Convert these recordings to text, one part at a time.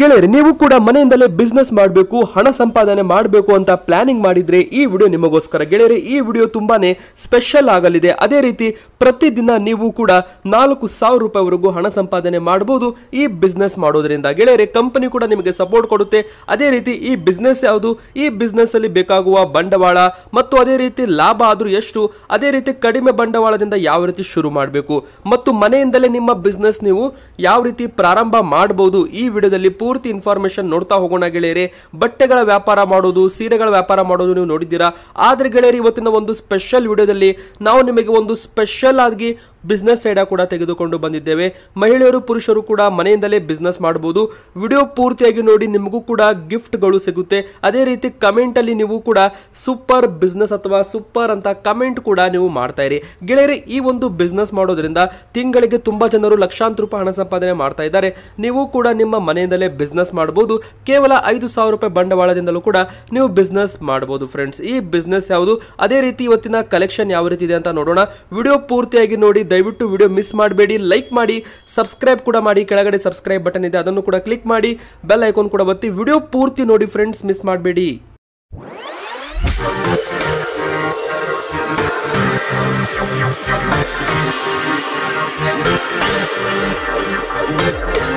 ಗೆಳೆಯರೆ ನೀವು ಕೂಡ ಮನೆಯಿಂದಲೇ ಬಿಸ್ನೆಸ್ ಮಾಡಬೇಕು ಹಣ ಸಂಪಾದನೆ ಮಾಡಬೇಕು ಅಂತ ಪ್ಲಾನಿಂಗ್ ಮಾಡಿದರೆ ಈ ವಿಡಿಯೋ ನಿಮಗೋಸ್ಕರ ಗೆಳೆಯರೆ ಈ ವಿಡಿಯೋ ತುಂಬಾನೇ ಸ್ಪೆಷಲ್ ಆಗಲಿದೆ ಅದೇ ರೀತಿ ಪ್ರತಿದಿನ ನೀವು ಕೂಡ ನಾಲ್ಕು ಸಾವಿರ ರೂಪಾಯಿವರೆಗೂ ಹಣ ಸಂಪಾದನೆ ಮಾಡಬಹುದು ಈ ಬಿಸ್ನೆಸ್ ಮಾಡೋದ್ರಿಂದ ಗೆಳೆಯರೆ ಕಂಪನಿ ಕೂಡ ನಿಮಗೆ ಸಪೋರ್ಟ್ ಕೊಡುತ್ತೆ ಅದೇ ರೀತಿ ಈ ಬಿಸ್ನೆಸ್ ಯಾವುದು ಈ ಬಿಸ್ನೆಸ್ಸಲ್ಲಿ ಅಲ್ಲಿ ಬೇಕಾಗುವ ಬಂಡವಾಳ ಮತ್ತು ಅದೇ ರೀತಿ ಲಾಭ ಆದರೂ ಎಷ್ಟು ಅದೇ ರೀತಿ ಕಡಿಮೆ ಬಂಡವಾಳದಿಂದ ಯಾವ ರೀತಿ ಶುರು ಮಾಡಬೇಕು ಮತ್ತು ಮನೆಯಿಂದಲೇ ನಿಮ್ಮ ಬಿಸ್ನೆಸ್ ನೀವು ಯಾವ ರೀತಿ ಪ್ರಾರಂಭ ಮಾಡಬಹುದು ಈ ವಿಡಿಯೋದಲ್ಲಿ ಪೂರ್ತಿ ಇನ್ಫಾರ್ಮೇಶನ್ ನೋಡ್ತಾ ಹೋಗೋಣ ಗೆಳೆಯರೆ ಬಟ್ಟೆಗಳ ವ್ಯಾಪಾರ ಮಾಡೋದು ಸೀರೆಗಳ ವ್ಯಾಪಾರ ಮಾಡೋದು ನೀವು ನೋಡಿದ್ದೀರಾ ಆದ್ರೆ ಗೆಳೆಯರಿ ಇವತ್ತಿನ ಒಂದು ಸ್ಪೆಷಲ್ ವಿಡಿಯೋದಲ್ಲಿ ನಾವು ನಿಮಗೆ ಒಂದು ಸ್ಪೆಷಲ್ ಆಗಿ ಬಿಸ್ನೆಸ್ ಸೈಡ ಕೂಡ ತೆಗೆದುಕೊಂಡು ಬಂದಿದ್ದೇವೆ ಮಹಿಳೆಯರು ಪುರುಷರು ಕೂಡ ಮನೆಯಿಂದಲೇ ಬಿಸ್ನೆಸ್ ಮಾಡಬಹುದು ವಿಡಿಯೋ ಪೂರ್ತಿಯಾಗಿ ನೋಡಿ ನಿಮಗೂ ಕೂಡ ಗಿಫ್ಟ್ಗಳು ಸಿಗುತ್ತೆ ಅದೇ ರೀತಿ ಕಮೆಂಟ್ ಅಲ್ಲಿ ನೀವು ಕೂಡ ಸೂಪರ್ ಬಿಸ್ನೆಸ್ ಅಥವಾ ಸೂಪರ್ ಅಂತ ಕಮೆಂಟ್ ಕೂಡ ನೀವು ಮಾಡ್ತಾ ಇರಿ ಗೆಳೆಯರಿ ಈ ಒಂದು ಬಿಸ್ನೆಸ್ ಮಾಡೋದ್ರಿಂದ ತಿಂಗಳಿಗೆ ತುಂಬಾ ಜನರು ಲಕ್ಷಾಂತರ ರೂಪಾಯಿ ಹಣ ಸಂಪಾದನೆ ಮಾಡ್ತಾ ಇದ್ದಾರೆ ನೀವು ಕೂಡ ನಿಮ್ಮ ಮನೆಯಿಂದಲೇ ಬಿಸ್ನೆಸ್ ಮಾಡ್ಬೋದು ಕೇವಲ ಐದು ಸಾವಿರ ರೂಪಾಯಿ ಬಂಡವಾಳದಿಂದಲೂ ಕೂಡ ನೀವು ಬಿಸ್ನೆಸ್ ಮಾಡ್ಬೋದು ಫ್ರೆಂಡ್ಸ್ ಈ ಬಿಸ್ನೆಸ್ ಯಾವುದು ಅದೇ ರೀತಿ ಇವತ್ತಿನ ಕಲೆಕ್ಷನ್ ಯಾವ ರೀತಿ ಇದೆ ಅಂತ ನೋಡೋಣ ವಿಡಿಯೋ ಪೂರ್ತಿಯಾಗಿ ನೋಡಿ ದಯವಿಟ್ಟು ವಿಡಿಯೋ ಮಿಸ್ ಮಾಡಬೇಡಿ ಲೈಕ್ ಮಾಡಿ ಸಬ್ಸ್ಕ್ರೈಬ್ ಕೂಡ ಮಾಡಿ ಕೆಳಗಡೆ ಸಬ್ಸ್ಕ್ರೈಬ್ ಬಟನ್ ಇದೆ ಅದನ್ನು ಕೂಡ ಕ್ಲಿಕ್ ಮಾಡಿ ಬೆಲ್ ಐಕಾನ್ ಕೂಡ ಒತ್ತಿ ವಿಡಿಯೋ ಪೂರ್ತಿ ನೋಡಿ ಫ್ರೆಂಡ್ಸ್ ಮಿಸ್ ಮಾಡಬೇಡಿ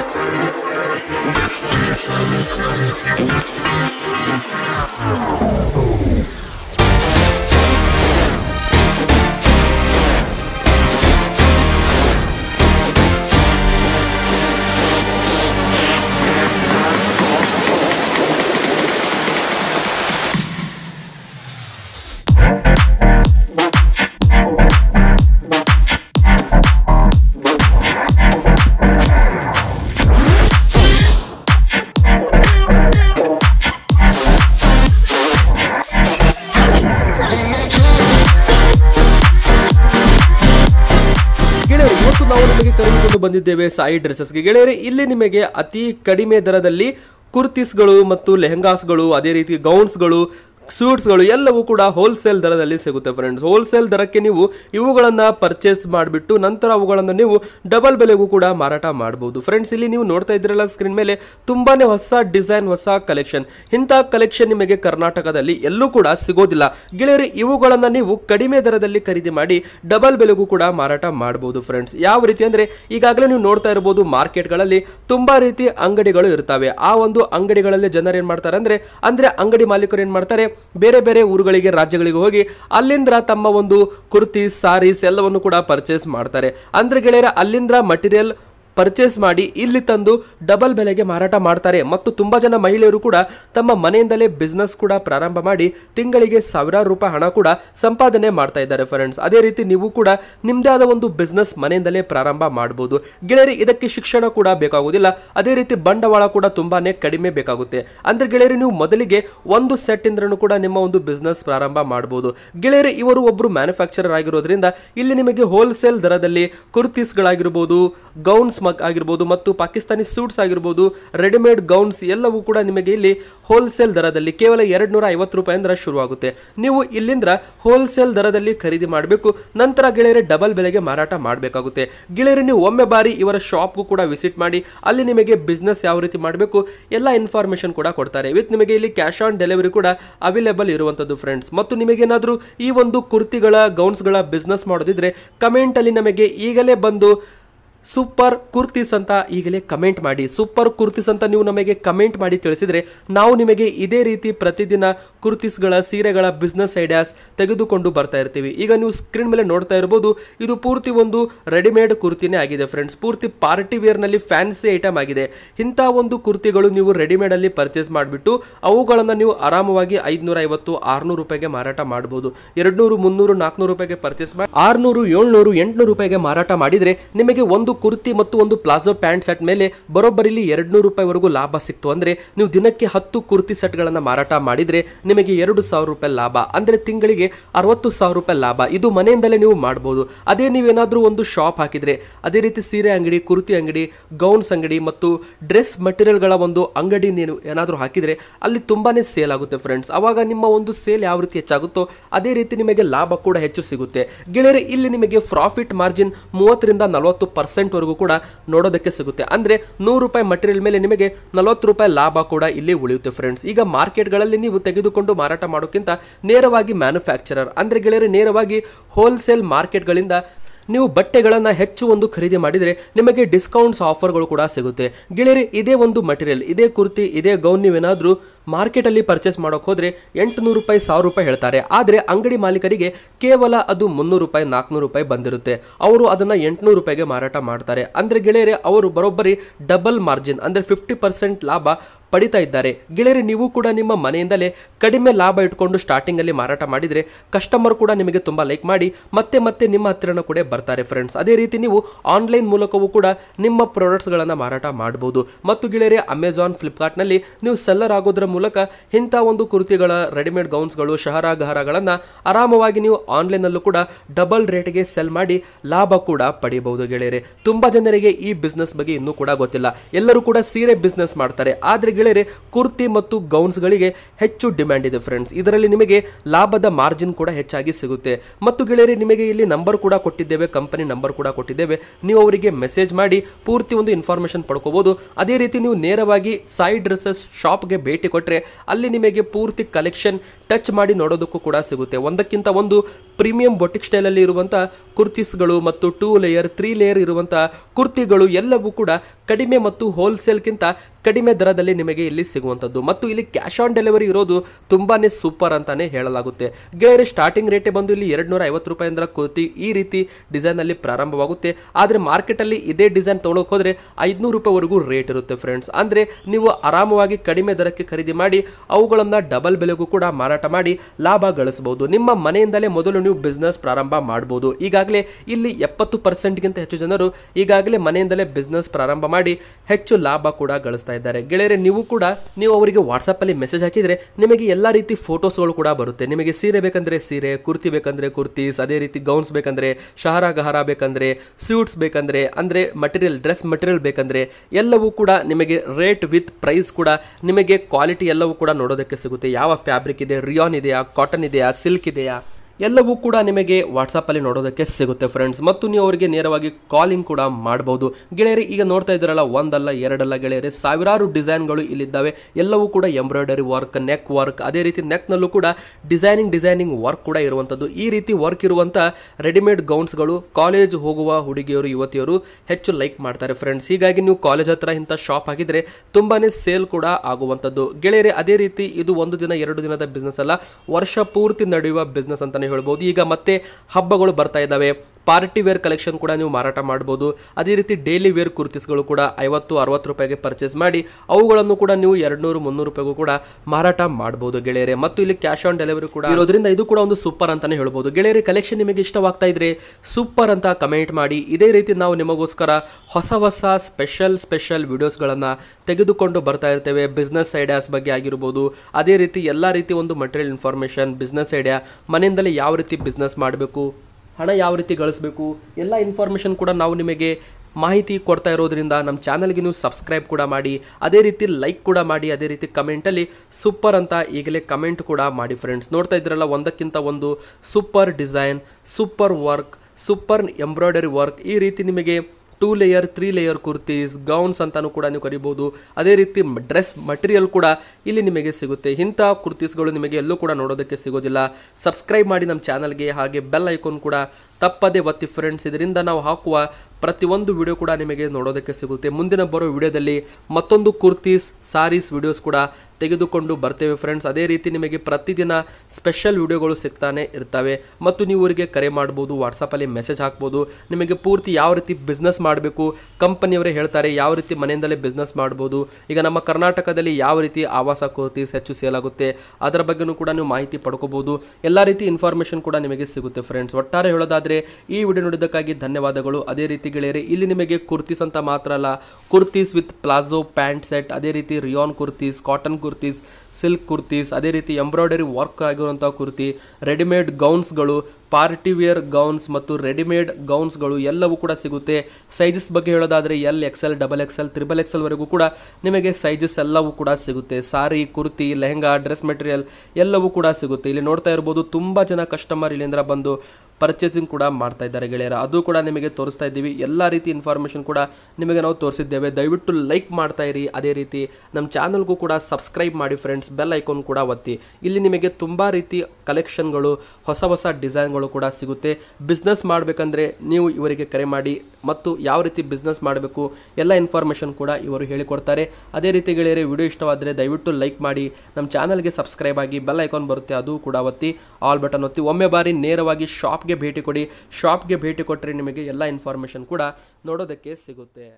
Oh. ಬಂದಿದ್ದೇವೆ ಸಾಯಿ ಡ್ರೆಸ್ಸಸ್ಗೆ ಗೆಳೆಯರೆ ಇಲ್ಲಿ ನಿಮಗೆ ಅತಿ ಕಡಿಮೆ ದರದಲ್ಲಿ ಕುರ್ತೀಸ್ಗಳು ಮತ್ತು ಲೆಹಂಗಾಸ್ಗಳು ಅದೇ ರೀತಿ ಗೌನ್ಸ್ಗಳು ಸೂಟ್ಸ್ಗಳು ಎಲ್ಲವೂ ಕೂಡ ಹೋಲ್ಸೇಲ್ ದರದಲ್ಲಿ ಸಿಗುತ್ತೆ ಫ್ರೆಂಡ್ಸ್ ಹೋಲ್ಸೇಲ್ ದರಕ್ಕೆ ನೀವು ಇವುಗಳನ್ನು ಪರ್ಚೇಸ್ ಮಾಡಿಬಿಟ್ಟು ನಂತರ ಅವುಗಳನ್ನು ನೀವು ಡಬಲ್ ಬೆಲೆಗೂ ಕೂಡ ಮಾರಾಟ ಮಾಡಬಹುದು ಫ್ರೆಂಡ್ಸ್ ಇಲ್ಲಿ ನೀವು ನೋಡ್ತಾ ಇದ್ರಲ್ಲ ಸ್ಕ್ರೀನ್ ಮೇಲೆ ತುಂಬಾನೇ ಹೊಸ ಡಿಸೈನ್ ಹೊಸ ಕಲೆಕ್ಷನ್ ಇಂಥ ಕಲೆಕ್ಷನ್ ನಿಮಗೆ ಕರ್ನಾಟಕದಲ್ಲಿ ಎಲ್ಲೂ ಕೂಡ ಸಿಗೋದಿಲ್ಲ ಗೆಳೆಯರಿ ಇವುಗಳನ್ನು ನೀವು ಕಡಿಮೆ ದರದಲ್ಲಿ ಖರೀದಿ ಮಾಡಿ ಡಬಲ್ ಬೆಲೆಗೂ ಕೂಡ ಮಾರಾಟ ಮಾಡಬಹುದು ಫ್ರೆಂಡ್ಸ್ ಯಾವ ರೀತಿ ಅಂದರೆ ಈಗಾಗಲೇ ನೀವು ನೋಡ್ತಾ ಇರಬಹುದು ಮಾರ್ಕೆಟ್ಗಳಲ್ಲಿ ತುಂಬಾ ರೀತಿ ಅಂಗಡಿಗಳು ಇರ್ತವೆ ಆ ಒಂದು ಅಂಗಡಿಗಳಲ್ಲಿ ಜನರು ಏನು ಮಾಡ್ತಾರೆ ಅಂದರೆ ಅಂದರೆ ಅಂಗಡಿ ಮಾಲೀಕರು ಏನು ಮಾಡ್ತಾರೆ ಬೇರೆ ಬೇರೆ ಊರುಗಳಿಗೆ ರಾಜ್ಯಗಳಿಗೆ ಹೋಗಿ ಅಲ್ಲಿಂದ ತಮ್ಮ ಒಂದು ಕುರ್ತಿ ಸಾರೀಸ್ ಎಲ್ಲವನ್ನು ಕೂಡ ಪರ್ಚೇಸ್ ಮಾಡ್ತಾರೆ ಅಂದ್ರೆ ಗೆಳೆಯರ ಅಲ್ಲಿಂದ ಮಟೀರಿಯಲ್ ಪರ್ಚೇಸ್ ಮಾಡಿ ಇಲ್ಲಿ ತಂದು ಡಬಲ್ ಬೆಲೆಗೆ ಮಾರಾಟ ಮಾಡ್ತಾರೆ ಮತ್ತು ತುಂಬ ಜನ ಮಹಿಳೆಯರು ಕೂಡ ತಮ್ಮ ಮನೆಯಿಂದಲೇ ಬಿಸ್ನೆಸ್ ಕೂಡ ಪ್ರಾರಂಭ ಮಾಡಿ ತಿಂಗಳಿಗೆ ಸಾವಿರಾರು ರೂಪಾಯಿ ಹಣ ಕೂಡ ಸಂಪಾದನೆ ಮಾಡ್ತಾ ಇದ್ದಾರೆ ಫ್ರೆಂಡ್ಸ್ ಅದೇ ರೀತಿ ನೀವು ಕೂಡ ನಿಮ್ಮದೇ ಆದ ಒಂದು ಬಿಸ್ನೆಸ್ ಮನೆಯಿಂದಲೇ ಪ್ರಾರಂಭ ಮಾಡಬಹುದು ಗೆಳೆಯರಿ ಇದಕ್ಕೆ ಶಿಕ್ಷಣ ಕೂಡ ಬೇಕಾಗುವುದಿಲ್ಲ ಅದೇ ರೀತಿ ಬಂಡವಾಳ ಕೂಡ ತುಂಬಾನೇ ಕಡಿಮೆ ಬೇಕಾಗುತ್ತೆ ಅಂದ್ರೆ ಗೆಳೆಯರಿ ನೀವು ಮೊದಲಿಗೆ ಒಂದು ಸೆಟ್ ಇಂದ್ರೂ ಕೂಡ ನಿಮ್ಮ ಒಂದು ಬಿಸ್ನೆಸ್ ಪ್ರಾರಂಭ ಮಾಡಬಹುದು ಗೆಳೆಯರಿ ಇವರು ಒಬ್ಬರು ಮ್ಯಾನುಫ್ಯಾಕ್ಚರರ್ ಆಗಿರೋದ್ರಿಂದ ಇಲ್ಲಿ ನಿಮಗೆ ಹೋಲ್ಸೇಲ್ ದರದಲ್ಲಿ ಕುರ್ತೀಸ್ಗಳಾಗಿರ್ಬೋದು ಗೌನ್ಸ್ ಮಗ್ ಆಗಿರ್ಬೋದು ಮತ್ತು ಪಾಕಿಸ್ತಾನಿ ಸೂಟ್ಸ್ ಆಗಿರ್ಬೋದು ರೆಡಿಮೇಡ್ ಗೌನ್ಸ್ ಎಲ್ಲವೂ ಕೂಡ ನಿಮಗೆ ಇಲ್ಲಿ ಹೋಲ್ಸೇಲ್ ದರದಲ್ಲಿ ಕೇವಲ ಎರಡು ನೂರ ಐವತ್ತು ರೂಪಾಯಿ ಅಂದ್ರೆ ಶುರುವಾಗುತ್ತೆ ನೀವು ಇಲ್ಲಿಂದ ಹೋಲ್ಸೇಲ್ ದರದಲ್ಲಿ ಖರೀದಿ ಮಾಡಬೇಕು ನಂತರ ಗೆಳೆಯರೆ ಡಬಲ್ ಬೆಲೆಗೆ ಮಾರಾಟ ಮಾಡಬೇಕಾಗುತ್ತೆ ಗೆಳೆಯರು ನೀವು ಒಮ್ಮೆ ಬಾರಿ ಇವರ ಶಾಪ್ಗೂ ಕೂಡ ವಿಸಿಟ್ ಮಾಡಿ ಅಲ್ಲಿ ನಿಮಗೆ ಬಿಸ್ನೆಸ್ ಯಾವ ರೀತಿ ಮಾಡಬೇಕು ಎಲ್ಲ ಇನ್ಫಾರ್ಮೇಷನ್ ಕೂಡ ಕೊಡ್ತಾರೆ ವಿತ್ ನಿಮಗೆ ಇಲ್ಲಿ ಕ್ಯಾಶ್ ಆನ್ ಡೆಲಿವರಿ ಕೂಡ ಅವೈಲೇಬಲ್ ಇರುವಂಥದ್ದು ಫ್ರೆಂಡ್ಸ್ ಮತ್ತು ನಿಮಗೇನಾದರೂ ಈ ಒಂದು ಕುರ್ತಿಗಳ ಗೌನ್ಸ್ಗಳ ಬಿಸ್ನೆಸ್ ಮಾಡೋದಿದ್ರೆ ಕಮೆಂಟಲ್ಲಿ ನಮಗೆ ಈಗಲೇ ಬಂದು ಸೂಪರ್ ಕುರ್ತೀಸ್ ಅಂತ ಈಗಲೇ ಕಮೆಂಟ್ ಮಾಡಿ ಸೂಪರ್ ಕುರ್ತೀಸ್ ಅಂತ ನೀವು ನಮಗೆ ಕಮೆಂಟ್ ಮಾಡಿ ತಿಳಿಸಿದರೆ ನಾವು ನಿಮಗೆ ಇದೇ ರೀತಿ ಪ್ರತಿದಿನ ಕುರ್ತೀಸ್ಗಳ ಸೀರೆಗಳ ಬಿಸ್ನೆಸ್ ಐಡಿಯಾಸ್ ತೆಗೆದುಕೊಂಡು ಬರ್ತಾ ಇರ್ತೀವಿ ಈಗ ನೀವು ಸ್ಕ್ರೀನ್ ಮೇಲೆ ನೋಡ್ತಾ ಇರ್ಬೋದು ಇದು ಪೂರ್ತಿ ಒಂದು ರೆಡಿಮೇಡ್ ಕುರ್ತಿನೇ ಆಗಿದೆ ಫ್ರೆಂಡ್ಸ್ ಪೂರ್ತಿ ಪಾರ್ಟಿ ವೇರ್ನಲ್ಲಿ ಫ್ಯಾನ್ಸಿ ಐಟಮ್ ಆಗಿದೆ ಇಂಥ ಒಂದು ಕುರ್ತಿಗಳು ನೀವು ರೆಡಿಮೇಡಲ್ಲಿ ಪರ್ಚೇಸ್ ಮಾಡಿಬಿಟ್ಟು ಅವುಗಳನ್ನು ನೀವು ಆರಾಮವಾಗಿ ಐದುನೂರ ಐವತ್ತು ಆರುನೂರು ರೂಪಾಯಿಗೆ ಮಾರಾಟ ಮಾಡ್ಬೋದು ನೂರು ಮುನ್ನೂರು ನಾಲ್ಕುನೂರು ರೂಪಾಯಿಗೆ ಪರ್ಚೇಸ್ ಮಾಡಿ ಆರುನೂರು ಏಳ್ನೂರು ಎಂಟುನೂರು ರೂಪಾಯಿಗೆ ಮಾರಾಟ ಮಾಡಿದರೆ ನಿಮಗೆ ಒಂದು ಒಂದು ಕುರ್ತಿ ಮತ್ತು ಒಂದು ಪ್ಲಾಜೋ ಪ್ಯಾಂಟ್ ಸೆಟ್ ಮೇಲೆ ಬರೋಬ್ಬರಿಲಿ ಎರಡ್ನೂರು ರೂಪಾಯಿವರೆಗೂ ಲಾಭ ಸಿಕ್ತು ಅಂದರೆ ನೀವು ದಿನಕ್ಕೆ ಹತ್ತು ಕುರ್ತಿ ಸೆಟ್ಗಳನ್ನು ಮಾರಾಟ ಮಾಡಿದ್ರೆ ನಿಮಗೆ ಎರಡು ಸಾವಿರ ರೂಪಾಯಿ ಲಾಭ ಅಂದರೆ ತಿಂಗಳಿಗೆ ಅರವತ್ತು ಸಾವಿರ ರೂಪಾಯಿ ಲಾಭ ಇದು ಮನೆಯಿಂದಲೇ ನೀವು ಮಾಡಬಹುದು ಅದೇ ನೀವೇನಾದರೂ ಒಂದು ಶಾಪ್ ಹಾಕಿದ್ರೆ ಅದೇ ರೀತಿ ಸೀರೆ ಅಂಗಡಿ ಕುರ್ತಿ ಅಂಗಡಿ ಗೌನ್ಸ್ ಅಂಗಡಿ ಮತ್ತು ಡ್ರೆಸ್ ಗಳ ಒಂದು ಅಂಗಡಿ ನೀವು ಏನಾದರೂ ಹಾಕಿದ್ರೆ ಅಲ್ಲಿ ತುಂಬಾ ಸೇಲ್ ಆಗುತ್ತೆ ಫ್ರೆಂಡ್ಸ್ ಅವಾಗ ನಿಮ್ಮ ಒಂದು ಸೇಲ್ ಯಾವ ರೀತಿ ಹೆಚ್ಚಾಗುತ್ತೋ ಅದೇ ರೀತಿ ನಿಮಗೆ ಲಾಭ ಕೂಡ ಹೆಚ್ಚು ಸಿಗುತ್ತೆ ಗೆಳೆಯರೆ ಇಲ್ಲಿ ನಿಮಗೆ ಪ್ರಾಫಿಟ್ ಮಾರ್ಜಿನ್ ಮೂವತ್ತರಿಂದ ನಲವತ್ತು ಪರ್ಸೆಂಟ್ ಪರ್ಸೆಂಟ್ವರೆಗೂ ಕೂಡ ನೋಡೋದಕ್ಕೆ ಸಿಗುತ್ತೆ ಅಂದ್ರೆ ನೂರು ರೂಪಾಯಿ ಮಟೀರಿಯಲ್ ಮೇಲೆ ನಿಮಗೆ ನಲವತ್ತು ರೂಪಾಯಿ ಲಾಭ ಕೂಡ ಇಲ್ಲಿ ಉಳಿಯುತ್ತೆ ಫ್ರೆಂಡ್ಸ್ ಈಗ ಮಾರ್ಕೆಟ್ಗಳಲ್ಲಿ ನೀವು ತೆಗೆದುಕೊಂಡು ಮಾರಾಟ ಮಾಡೋಕ್ಕಿಂತ ನೇರವಾಗಿ ಮ್ಯಾನುಫ್ಯಾಕ್ಚರರ್ ಅಂದ್ರೆ ಗೆಳೆಯರು ನೇರವಾಗಿ ಹೋಲ್ಸೇಲ್ ಮಾರ್ಕೆಟ್ಗಳಿಂದ ನೀವು ಬಟ್ಟೆಗಳನ್ನು ಹೆಚ್ಚು ಒಂದು ಖರೀದಿ ಮಾಡಿದರೆ ನಿಮಗೆ ಡಿಸ್ಕೌಂಟ್ಸ್ ಆಫರ್ಗಳು ಕೂಡ ಸಿಗುತ್ತೆ ಗೆಳೆಯರಿ ಇದೇ ಒಂದು ಮಟೀರಿಯಲ್ ಇದೇ ಕುರ್ತಿ ಇದೇ ಗೌನ್ ನೀವೇನಾದರೂ ಮಾರ್ಕೆಟಲ್ಲಿ ಪರ್ಚೇಸ್ ಮಾಡೋಕೆ ಹೋದರೆ ಎಂಟುನೂರು ರೂಪಾಯಿ ಸಾವಿರ ರೂಪಾಯಿ ಹೇಳ್ತಾರೆ ಆದರೆ ಅಂಗಡಿ ಮಾಲೀಕರಿಗೆ ಕೇವಲ ಅದು ಮುನ್ನೂರು ರೂಪಾಯಿ ನಾಲ್ಕುನೂರು ರೂಪಾಯಿ ಬಂದಿರುತ್ತೆ ಅವರು ಅದನ್ನು ಎಂಟುನೂರು ರೂಪಾಯಿಗೆ ಮಾರಾಟ ಮಾಡ್ತಾರೆ ಅಂದರೆ ಗೆಳೆಯರೆ ಅವರು ಬರೋಬ್ಬರಿ ಡಬಲ್ ಮಾರ್ಜಿನ್ ಅಂದರೆ ಫಿಫ್ಟಿ ಪರ್ಸೆಂಟ್ ಲಾಭ ಪಡಿತಾ ಇದ್ದಾರೆ ಗೆಳೆಯರಿ ನೀವು ಕೂಡ ನಿಮ್ಮ ಮನೆಯಿಂದಲೇ ಕಡಿಮೆ ಲಾಭ ಇಟ್ಕೊಂಡು ಸ್ಟಾರ್ಟಿಂಗಲ್ಲಿ ಮಾರಾಟ ಮಾಡಿದರೆ ಕಸ್ಟಮರ್ ಕೂಡ ನಿಮಗೆ ತುಂಬ ಲೈಕ್ ಮಾಡಿ ಮತ್ತೆ ಮತ್ತೆ ನಿಮ್ಮ ಹತ್ತಿರನೂ ಕೂಡ ಬರ್ತಾರೆ ಫ್ರೆಂಡ್ಸ್ ಅದೇ ರೀತಿ ನೀವು ಆನ್ಲೈನ್ ಮೂಲಕವೂ ಕೂಡ ನಿಮ್ಮ ಪ್ರಾಡಕ್ಟ್ಸ್ಗಳನ್ನು ಮಾರಾಟ ಮಾಡ್ಬೋದು ಮತ್ತು ಗೆಳೆಯರೆ ಅಮೆಝಾನ್ ಫ್ಲಿಪ್ಕಾರ್ಟ್ನಲ್ಲಿ ನೀವು ಸೆಲ್ಲರ್ ಆಗೋದ್ರ ಮೂಲಕ ಇಂಥ ಒಂದು ಕುರ್ತಿಗಳ ರೆಡಿಮೇಡ್ ಗೌನ್ಸ್ಗಳು ಶಹರಾಗಹಾರಗಳನ್ನು ಆರಾಮವಾಗಿ ನೀವು ಆನ್ಲೈನಲ್ಲೂ ಕೂಡ ಡಬಲ್ ರೇಟ್ಗೆ ಸೆಲ್ ಮಾಡಿ ಲಾಭ ಕೂಡ ಪಡೆಯಬಹುದು ಗೆಳೆಯರೆ ತುಂಬ ಜನರಿಗೆ ಈ ಬಿಸ್ನೆಸ್ ಬಗ್ಗೆ ಇನ್ನೂ ಕೂಡ ಗೊತ್ತಿಲ್ಲ ಎಲ್ಲರೂ ಕೂಡ ಸೀರೆ ಬಿಸ್ನೆಸ್ ಮಾಡ್ತಾರೆ ಆದರೆ ಮಹಿಳೆಯರೇ ಕುರ್ತಿ ಮತ್ತು ಗೌನ್ಸ್ಗಳಿಗೆ ಹೆಚ್ಚು ಡಿಮ್ಯಾಂಡ್ ಇದೆ ಫ್ರೆಂಡ್ಸ್ ಇದರಲ್ಲಿ ನಿಮಗೆ ಲಾಭದ ಮಾರ್ಜಿನ್ ಕೂಡ ಹೆಚ್ಚಾಗಿ ಸಿಗುತ್ತೆ ಮತ್ತು ಗೆಳೆಯರೆ ನಿಮಗೆ ಇಲ್ಲಿ ನಂಬರ್ ಕೂಡ ಕೊಟ್ಟಿದ್ದೇವೆ ಕಂಪನಿ ನಂಬರ್ ಕೂಡ ಕೊಟ್ಟಿದ್ದೇವೆ ನೀವು ಅವರಿಗೆ ಮೆಸೇಜ್ ಮಾಡಿ ಪೂರ್ತಿ ಒಂದು ಇನ್ಫಾರ್ಮೇಷನ್ ಪಡ್ಕೋಬಹುದು ಅದೇ ರೀತಿ ನೀವು ನೇರವಾಗಿ ಸಾಯಿ ಡ್ರೆಸ್ಸಸ್ ಶಾಪ್ಗೆ ಭೇಟಿ ಕೊಟ್ಟರೆ ಅಲ್ಲಿ ನಿಮಗೆ ಪೂರ್ತಿ ಕಲೆಕ್ಷನ್ ಟಚ್ ಮಾಡಿ ನೋಡೋದಕ್ಕೂ ಕೂಡ ಸಿಗುತ್ತೆ ಒಂದಕ್ಕಿಂತ ಒಂದು ಪ್ರೀಮಿಯಂ ಬೊಟಿಕ್ ಸ್ಟೈಲಲ್ಲಿ ಇರುವಂಥ ಕುರ್ತಿಸ್ಗಳು ಮತ್ತು ಟೂ ಲೇಯರ್ ತ್ರೀ ಲೇಯರ್ ಇರುವಂಥ ಕುರ್ತಿಗಳು ಎಲ್ಲವೂ ಕೂಡ ಕಡಿಮೆ ಮತ್ತು ಹೋಲ್ಸೇಲ್ಗಿಂತ ಕಡಿಮೆ ದರದಲ್ಲಿ ನಿಮಗೆ ಇಲ್ಲಿ ಸಿಗುವಂಥದ್ದು ಮತ್ತು ಇಲ್ಲಿ ಕ್ಯಾಶ್ ಆನ್ ಡೆಲಿವರಿ ಇರೋದು ತುಂಬಾ ಸೂಪರ್ ಅಂತಲೇ ಹೇಳಲಾಗುತ್ತೆ ಗೆಳೆಯರೆ ಸ್ಟಾರ್ಟಿಂಗ್ ರೇಟೇ ಬಂದು ಇಲ್ಲಿ ಎರಡು ನೂರ ಐವತ್ತು ರೂಪಾಯಿಂದ ಕುರ್ತಿ ಈ ರೀತಿ ಡಿಸೈನಲ್ಲಿ ಪ್ರಾರಂಭವಾಗುತ್ತೆ ಆದರೆ ಮಾರ್ಕೆಟಲ್ಲಿ ಇದೇ ಡಿಸೈನ್ ತೊಗೊಳಕ್ಕೆ ಹೋದರೆ ಐದುನೂರು ರೂಪಾಯಿವರೆಗೂ ರೇಟ್ ಇರುತ್ತೆ ಫ್ರೆಂಡ್ಸ್ ಅಂದರೆ ನೀವು ಆರಾಮವಾಗಿ ಕಡಿಮೆ ದರಕ್ಕೆ ಖರೀದಿ ಮಾಡಿ ಅವುಗಳನ್ನು ಡಬಲ್ ಬೆಲೆಗೂ ಕೂಡ ಮಾರಾಟ ಮಾರಾಟ ಮಾಡಿ ಲಾಭ ಗಳಿಸಬಹುದು ನಿಮ್ಮ ಮನೆಯಿಂದಲೇ ಮೊದಲು ನೀವು ಬಿಸ್ನೆಸ್ ಪ್ರಾರಂಭ ಮಾಡಬಹುದು ಈಗಾಗಲೇ ಇಲ್ಲಿ ಎಪ್ಪತ್ತು ಪರ್ಸೆಂಟ್ಗಿಂತ ಹೆಚ್ಚು ಜನರು ಈಗಾಗಲೇ ಮನೆಯಿಂದಲೇ ಬಿಸ್ನೆಸ್ ಪ್ರಾರಂಭ ಮಾಡಿ ಹೆಚ್ಚು ಲಾಭ ಕೂಡ ಗಳಿಸ್ತಾ ಇದ್ದಾರೆ ಗೆಳೆಯರೆ ನೀವು ಕೂಡ ನೀವು ಅವರಿಗೆ ಅಲ್ಲಿ ಮೆಸೇಜ್ ಹಾಕಿದ್ರೆ ನಿಮಗೆ ಎಲ್ಲ ರೀತಿ ಫೋಟೋಸ್ಗಳು ಕೂಡ ಬರುತ್ತೆ ನಿಮಗೆ ಸೀರೆ ಬೇಕಂದ್ರೆ ಸೀರೆ ಕುರ್ತಿ ಬೇಕಂದ್ರೆ ಕುರ್ತೀಸ್ ಅದೇ ರೀತಿ ಗೌನ್ಸ್ ಬೇಕಂದ್ರೆ ಶಹರ ಗಹರ ಬೇಕಂದ್ರೆ ಸೂಟ್ಸ್ ಬೇಕಂದ್ರೆ ಅಂದ್ರೆ ಮಟೀರಿಯಲ್ ಡ್ರೆಸ್ ಮಟೀರಿಯಲ್ ಬೇಕಂದ್ರೆ ಎಲ್ಲವೂ ಕೂಡ ನಿಮಗೆ ರೇಟ್ ವಿತ್ ಪ್ರೈಸ್ ಕೂಡ ನಿಮಗೆ ಕ್ವಾಲಿಟಿ ಎಲ್ಲವೂ ಕೂಡ ನೋಡೋದಕ್ಕೆ ಸಿಗುತ್ತೆ ಯಾವ ಫ್ಯಾಬ್ರಿಕ್ ಇದೆ ರಿಯಾನ್ ಇದೆಯಾ ಕಾಟನ್ ಇದೆಯಾ ಸಿಲ್ಕ್ ಇದೆಯಾ ಎಲ್ಲವೂ ಕೂಡ ನಿಮಗೆ ವಾಟ್ಸಪ್ಪಲ್ಲಿ ನೋಡೋದಕ್ಕೆ ಸಿಗುತ್ತೆ ಫ್ರೆಂಡ್ಸ್ ಮತ್ತು ನೀವು ಅವರಿಗೆ ನೇರವಾಗಿ ಕಾಲಿಂಗ್ ಕೂಡ ಮಾಡ್ಬೋದು ಗೆಳೆಯರಿ ಈಗ ನೋಡ್ತಾ ಇದ್ದೀರಲ್ಲ ಒಂದಲ್ಲ ಎರಡಲ್ಲ ಗೆಳೆಯರಿ ಸಾವಿರಾರು ಡಿಸೈನ್ಗಳು ಇಲ್ಲಿದ್ದಾವೆ ಎಲ್ಲವೂ ಕೂಡ ಎಂಬ್ರಾಯ್ಡರಿ ವರ್ಕ್ ನೆಕ್ ವರ್ಕ್ ಅದೇ ರೀತಿ ನೆಕ್ನಲ್ಲೂ ಕೂಡ ಡಿಸೈನಿಂಗ್ ಡಿಸೈನಿಂಗ್ ವರ್ಕ್ ಕೂಡ ಇರುವಂಥದ್ದು ಈ ರೀತಿ ವರ್ಕ್ ಇರುವಂಥ ರೆಡಿಮೇಡ್ ಗೌನ್ಸ್ಗಳು ಕಾಲೇಜ್ ಹೋಗುವ ಹುಡುಗಿಯರು ಯುವತಿಯರು ಹೆಚ್ಚು ಲೈಕ್ ಮಾಡ್ತಾರೆ ಫ್ರೆಂಡ್ಸ್ ಹೀಗಾಗಿ ನೀವು ಕಾಲೇಜ್ ಹತ್ರ ಇಂಥ ಶಾಪ್ ಆಗಿದ್ರೆ ತುಂಬಾ ಸೇಲ್ ಕೂಡ ಆಗುವಂಥದ್ದು ಗೆಳೆಯರೆ ಅದೇ ರೀತಿ ಇದು ಒಂದು ದಿನ ಎರಡು ದಿನದ ಬಿಸ್ನೆಸ್ ಅಲ್ಲ ವರ್ಷ ಪೂರ್ತಿ ನಡೆಯುವ ಬಿಸ್ನೆಸ್ ಅಂತಲೇ ಹೇಳ್ಬೋದು ಈಗ ಮತ್ತೆ ಹಬ್ಬಗಳು ಬರ್ತಾ ಇದ್ದಾವೆ ಪಾರ್ಟಿ ವೇರ್ ಕಲೆಕ್ಷನ್ ಕೂಡ ನೀವು ಮಾರಾಟ ಮಾಡ್ಬೋದು ಅದೇ ರೀತಿ ಡೈಲಿ ವೇರ್ ಕುರ್ತಿಸ್ಗಳು ಕೂಡ ಐವತ್ತು ಅರವತ್ತು ರೂಪಾಯಿಗೆ ಪರ್ಚೇಸ್ ಮಾಡಿ ಅವುಗಳನ್ನು ಕೂಡ ನೀವು ಎರಡು ನೂರು ಮುನ್ನೂರು ರೂಪಾಯಿಗೂ ಕೂಡ ಮಾರಾಟ ಮಾಡ್ಬೋದು ಗೆಳೆಯರೆ ಮತ್ತು ಇಲ್ಲಿ ಕ್ಯಾಶ್ ಆನ್ ಡೆಲಿವರಿ ಕೂಡ ಇರೋದ್ರಿಂದ ಇದು ಕೂಡ ಒಂದು ಸೂಪರ್ ಅಂತಾನೆ ಹೇಳ್ಬೋದು ಗೆಳೆಯರೆ ಕಲೆಕ್ಷನ್ ನಿಮಗೆ ಇಷ್ಟವಾಗ್ತಾ ಇದ್ರೆ ಸೂಪರ್ ಅಂತ ಕಮೆಂಟ್ ಮಾಡಿ ಇದೇ ರೀತಿ ನಾವು ನಿಮಗೋಸ್ಕರ ಹೊಸ ಹೊಸ ಸ್ಪೆಷಲ್ ಸ್ಪೆಷಲ್ ವಿಡಿಯೋಸ್ಗಳನ್ನು ತೆಗೆದುಕೊಂಡು ಬರ್ತಾ ಇರ್ತೇವೆ ಬಿಸ್ನೆಸ್ ಐಡಿಯಾಸ್ ಬಗ್ಗೆ ಆಗಿರ್ಬೋದು ಅದೇ ರೀತಿ ಎಲ್ಲ ರೀತಿ ಒಂದು ಮಟೀರಿಯಲ್ ಇನ್ಫಾರ್ಮೇಷನ್ ಬಿಸ್ನೆಸ್ ಐಡಿಯಾ ಮನೆಯಿಂದಲೇ ಯಾವ ರೀತಿ ಬಿಸ್ನೆಸ್ ಮಾಡಬೇಕು ಹಣ ಯಾವ ರೀತಿ ಗಳಿಸಬೇಕು ಎಲ್ಲ ಇನ್ಫಾರ್ಮೇಷನ್ ಕೂಡ ನಾವು ನಿಮಗೆ ಮಾಹಿತಿ ಕೊಡ್ತಾ ಇರೋದ್ರಿಂದ ನಮ್ಮ ಚಾನಲ್ಗೆ ನೀವು ಸಬ್ಸ್ಕ್ರೈಬ್ ಕೂಡ ಮಾಡಿ ಅದೇ ರೀತಿ ಲೈಕ್ ಕೂಡ ಮಾಡಿ ಅದೇ ರೀತಿ ಕಮೆಂಟಲ್ಲಿ ಸೂಪರ್ ಅಂತ ಈಗಲೇ ಕಮೆಂಟ್ ಕೂಡ ಮಾಡಿ ಫ್ರೆಂಡ್ಸ್ ನೋಡ್ತಾ ಇದ್ರಲ್ಲ ಒಂದಕ್ಕಿಂತ ಒಂದು super design super work super embroidery work ಈ ರೀತಿ ನಿಮಗೆ two layer three layer kurtis gowns ಅಂತಲೂ ಕೂಡ ನೀವು ಕರಿಬೋದು ಅದೇ ರೀತಿ ಡ್ರೆಸ್ ಮಟೀರಿಯಲ್ ಕೂಡ ಇಲ್ಲಿ ನಿಮಗೆ ಸಿಗುತ್ತೆ ಇಂಥ ಕುರ್ತೀಸ್ಗಳು ನಿಮಗೆ ಎಲ್ಲೂ ಕೂಡ ನೋಡೋದಕ್ಕೆ ಸಿಗೋದಿಲ್ಲ ಸಬ್ಸ್ಕ್ರೈಬ್ ಮಾಡಿ ನಮ್ಮ ಚಾನಲ್ಗೆ ಹಾಗೆ ಬೆಲ್ ಐಕೋನ್ ಕೂಡ ತಪ್ಪದೆ ಒತ್ತಿ ಫ್ರೆಂಡ್ಸ್ ಇದರಿಂದ ನಾವು ಹಾಕುವ ಪ್ರತಿಯೊಂದು ವಿಡಿಯೋ ಕೂಡ ನಿಮಗೆ ನೋಡೋದಕ್ಕೆ ಸಿಗುತ್ತೆ ಮುಂದಿನ ಬರೋ ವಿಡಿಯೋದಲ್ಲಿ ಮತ್ತೊಂದು ಕುರ್ತೀಸ್ ಸಾರೀಸ್ ವಿಡಿಯೋಸ್ ಕೂಡ ತೆಗೆದುಕೊಂಡು ಬರ್ತೇವೆ ಫ್ರೆಂಡ್ಸ್ ಅದೇ ರೀತಿ ನಿಮಗೆ ಪ್ರತಿದಿನ ಸ್ಪೆಷಲ್ ವಿಡಿಯೋಗಳು ಸಿಗ್ತಾನೆ ಇರ್ತವೆ ಮತ್ತು ನೀವು ಇವರಿಗೆ ಕರೆ ಮಾಡ್ಬೋದು ವಾಟ್ಸಪ್ಪಲ್ಲಿ ಮೆಸೇಜ್ ಹಾಕ್ಬೋದು ನಿಮಗೆ ಪೂರ್ತಿ ಯಾವ ರೀತಿ ಬಿಸ್ನೆಸ್ ಮಾಡಬೇಕು ಕಂಪನಿಯವರೇ ಹೇಳ್ತಾರೆ ಯಾವ ರೀತಿ ಮನೆಯಿಂದಲೇ ಬಿಸ್ನೆಸ್ ಮಾಡ್ಬೋದು ಈಗ ನಮ್ಮ ಕರ್ನಾಟಕದಲ್ಲಿ ಯಾವ ರೀತಿ ಆವಾಸ ಕುರ್ತೀಸ್ ಹೆಚ್ಚು ಸೇಲ್ ಆಗುತ್ತೆ ಅದರ ಬಗ್ಗೆ ಕೂಡ ನೀವು ಮಾಹಿತಿ ಪಡ್ಕೋಬೋದು ಎಲ್ಲ ರೀತಿ ಇನ್ಫಾರ್ಮೇಷನ್ ಕೂಡ ನಿಮಗೆ ಸಿಗುತ್ತೆ ಫ್ರೆಂಡ್ಸ್ ಒಟ್ಟಾರೆ ಹೇಳೋದಾದರೆ ಈ ವಿಡಿಯೋ ನೋಡಿದ್ದಕ್ಕಾಗಿ ಧನ್ಯವಾದಗಳು ಅದೇ ರೀತಿ ಗೆಳೆಯರೆ ಇಲ್ಲಿ ನಿಮಗೆ ಕುರ್ತೀಸ್ ಅಂತ ಮಾತ್ರ ಅಲ್ಲ kurtis with palazzo pant set ಅದೇ ರೀತಿ rayon kurtis cotton kurtis silk kurtis ಅದೇ ರೀತಿ ಎಂಬ್ರಾಯ್ಡರಿ ವರ್ಕ್ ಆಗಿರುವಂತಹ ಕುರ್ತಿ ರೆಡಿಮೇಡ್ ಗೌನ್ಸ್ಗಳು ಪಾರ್ಟಿ ವೇರ್ ಗೌನ್ಸ್ ಮತ್ತು ರೆಡಿಮೇಡ್ ಗೌನ್ಸ್ಗಳು ಎಲ್ಲವೂ ಕೂಡ ಸಿಗುತ್ತೆ ಸೈಜಸ್ ಬಗ್ಗೆ ಹೇಳೋದಾದರೆ L L double L triple ಎಕ್ಸೆಲ್ವರೆಗೂ ಕೂಡ ನಿಮಗೆ ಸೈಜಸ್ ಎಲ್ಲವೂ ಕೂಡ ಸಿಗುತ್ತೆ ಸಾರಿ ಕುರ್ತಿ ಲೆಹಂಗಾ ಡ್ರೆಸ್ ಮೆಟೀರಿಯಲ್ ಎಲ್ಲವೂ ಕೂಡ ಸಿಗುತ್ತೆ ಇಲ್ಲಿ ನೋಡ್ತಾ ಇರ್ಬೋದು ತುಂಬ ಜನ ಕಸ್ಟಮರ್ ಇಲ್ಲಿಂದ ಬಂದು ಪರ್ಚೇಸಿಂಗ್ ಕೂಡ ಮಾಡ್ತಾ ಇದ್ದಾರೆ ಗೆಳೆಯರ ಅದು ಕೂಡ ನಿಮಗೆ ತೋರಿಸ್ತಾ ಇದ್ದೀವಿ ಎಲ್ಲ ರೀತಿ ಇನ್ಫಾರ್ಮೇಷನ್ ಕೂಡ ನಿಮಗೆ ನಾವು ತೋರಿಸಿದ್ದೇವೆ ದಯವಿಟ್ಟು ಲೈಕ್ ಮಾಡ್ತಾ ಇರಿ ಅದೇ ರೀತಿ ನಮ್ಮ ಚಾನಲ್ಗೂ ಕೂಡ ಸಬ್ಸ್ಕ್ರೈಬ್ ಮಾಡಿ ಫ್ರೆಂಡ್ಸ್ ಬೆಲ್ ಐಕಾನ್ ಕೂಡ ಒತ್ತಿ ಇಲ್ಲಿ ನಿಮಗೆ ತುಂಬ ರೀತಿ ಕಲೆಕ್ಷನ್ಗಳು ಹೊಸ ಹೊಸ ಡಿಸೈನ್ಗಳು ಸಲಹೆಗಳು ಕೂಡ ಸಿಗುತ್ತೆ ಬಿಸ್ನೆಸ್ ಮಾಡಬೇಕಂದ್ರೆ ನೀವು ಇವರಿಗೆ ಕರೆ ಮಾಡಿ ಮತ್ತು ಯಾವ ರೀತಿ ಬಿಸ್ನೆಸ್ ಮಾಡಬೇಕು ಎಲ್ಲ ಇನ್ಫಾರ್ಮೇಷನ್ ಕೂಡ ಇವರು ಹೇಳಿಕೊಡ್ತಾರೆ ಅದೇ ರೀತಿ ಗೆಳೆಯರೆ ವಿಡಿಯೋ ಇಷ್ಟವಾದರೆ ದಯವಿಟ್ಟು ಲೈಕ್ ಮಾಡಿ ನಮ್ಮ ಚಾನಲ್ಗೆ ಸಬ್ಸ್ಕ್ರೈಬ್ ಆಗಿ ಬೆಲ್ ಐಕಾನ್ ಬರುತ್ತೆ ಅದು ಕೂಡ ಒತ್ತಿ ಆಲ್ ಬಟನ್ ಒತ್ತಿ ಒಮ್ಮೆ ಬಾರಿ ನೇರವಾಗಿ ಶಾಪ್ಗೆ ಭೇಟಿ ಕೊಡಿ ಶಾಪ್ಗೆ ಭೇಟಿ ಕೊಟ್ಟರೆ ನಿಮಗೆ ಎಲ್ಲ ಇನ್ಫಾರ್ಮೇಷನ್ ಕೂಡ ನೋಡೋದಕ್ಕೆ ಸಿಗುತ್ತೆ